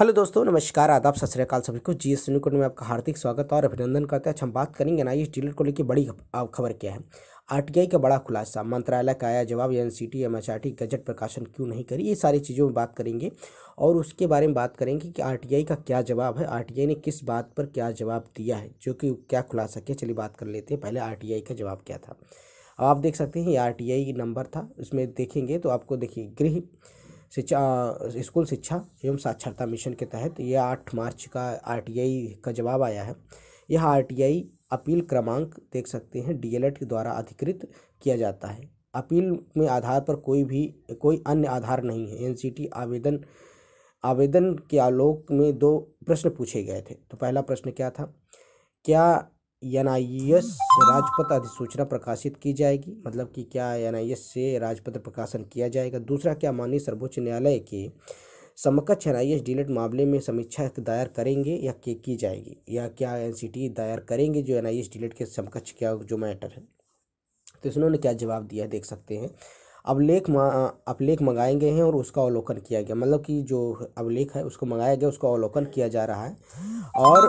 hello दोस्तों नमस्कार आदाब सत श्रीकाल सभी को जी एस न्यूज में आपका हार्दिक स्वागत और अभिनंदन करते हैं अच्छा, हम बात करेंगे ना ये डीलर को लेकर बड़ी खबर क्या है आरटीआई का बड़ा खुलासा मंत्रालय का आया जवाब N C T M S R T gazette प्रकाशन क्यों नहीं करी ये सारी चीज़ों में बात करेंगे और उसके बारे में बात करेंगे कि आरटीआई का क्या जवाब है आरटीआई ने किस बात पर क्या जवाब दिया है जो कि क्या खुलासा किया चलिए बात कर लेते हैं पहले आर का जवाब क्या था अब आप देख सकते हैं ये आर नंबर था उसमें देखेंगे तो आपको देखिए गृह शिक्षा स्कूल शिक्षा एवं साक्षरता मिशन के तहत यह आठ मार्च का आर का जवाब आया है यह आर अपील क्रमांक देख सकते हैं डीएलएड के द्वारा अधिकृत किया जाता है अपील में आधार पर कोई भी कोई अन्य आधार नहीं है एनसीटी आवेदन आवेदन के आलोक में दो प्रश्न पूछे गए थे तो पहला प्रश्न क्या था क्या एन राजपत्र अधिसूचना प्रकाशित की जाएगी मतलब कि क्या एन से राजपत्र प्रकाशन किया जाएगा दूसरा क्या माननीय सर्वोच्च न्यायालय के समकक्ष एन आई डिलेट मामले में समीक्षा दायर करेंगे या के की जाएगी या क्या एन दायर करेंगे जो एन डिलेट के समकक्ष क्या जो मैटर है तो इसमें उन्होंने क्या जवाब दिया है देख सकते हैं अभिलेख अभिलेख मंगाए गए हैं और उसका अवलोकन किया गया मतलब कि जो अभिलेख है उसको मंगाया गया उसका अवलोकन किया जा रहा है और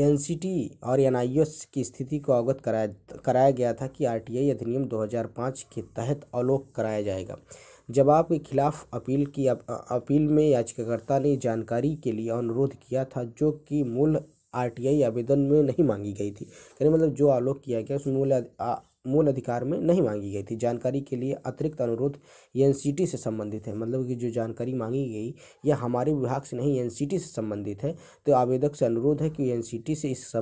एनसीटी और एनआईएस की स्थिति को अवगत कराया कराया गया था कि आरटीआई अधिनियम 2005 के तहत अलोक कराया जाएगा जवाब के खिलाफ अपील की अप, अपील में याचिकाकर्ता ने जानकारी के लिए अनुरोध किया था जो कि मूल आरटीआई आवेदन में नहीं मांगी गई थी यानी मतलब जो आलोक किया गया उस मूल मूल अधिकार में नहीं मांगी गई थी जानकारी के लिए अतिरिक्त अनुरोध एन से संबंधित है मतलब कि जो जानकारी मांगी गई यह हमारे विभाग से नहीं एन से संबंधित है तो आवेदक से अनुरोध है कि एन से इस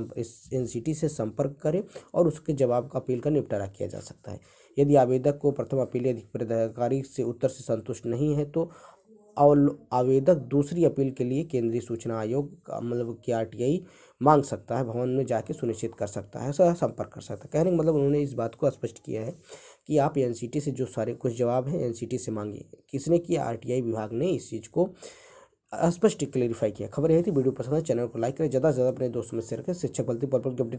एन से संपर्क करें और उसके जवाब का अपील का निपटारा किया जा सकता है यदि आवेदक को प्रथम अपीलीय अधिकारी से उत्तर से संतुष्ट नहीं है तो आवेदक दूसरी अपील के लिए केंद्रीय सूचना आयोग मतलब टी आई मांग सकता है भवन में जाके सुनिश्चित कर सकता है संपर्क कर सकता है कहने का मतलब उन्होंने इस बात को स्पष्ट किया है कि आप एन से जो सारे कुछ जवाब हैं एन से मांगिए किसने किया आर विभाग ने इस चीज़ को स्पष्ट क्लेरिफाई किया खबर यही थी वीडियो पसंद है चैनल को लाइक करें ज़्यादा से ज़्यादा अपने दोस्तों में शेयर करें शिक्षक बलती पर अपडेट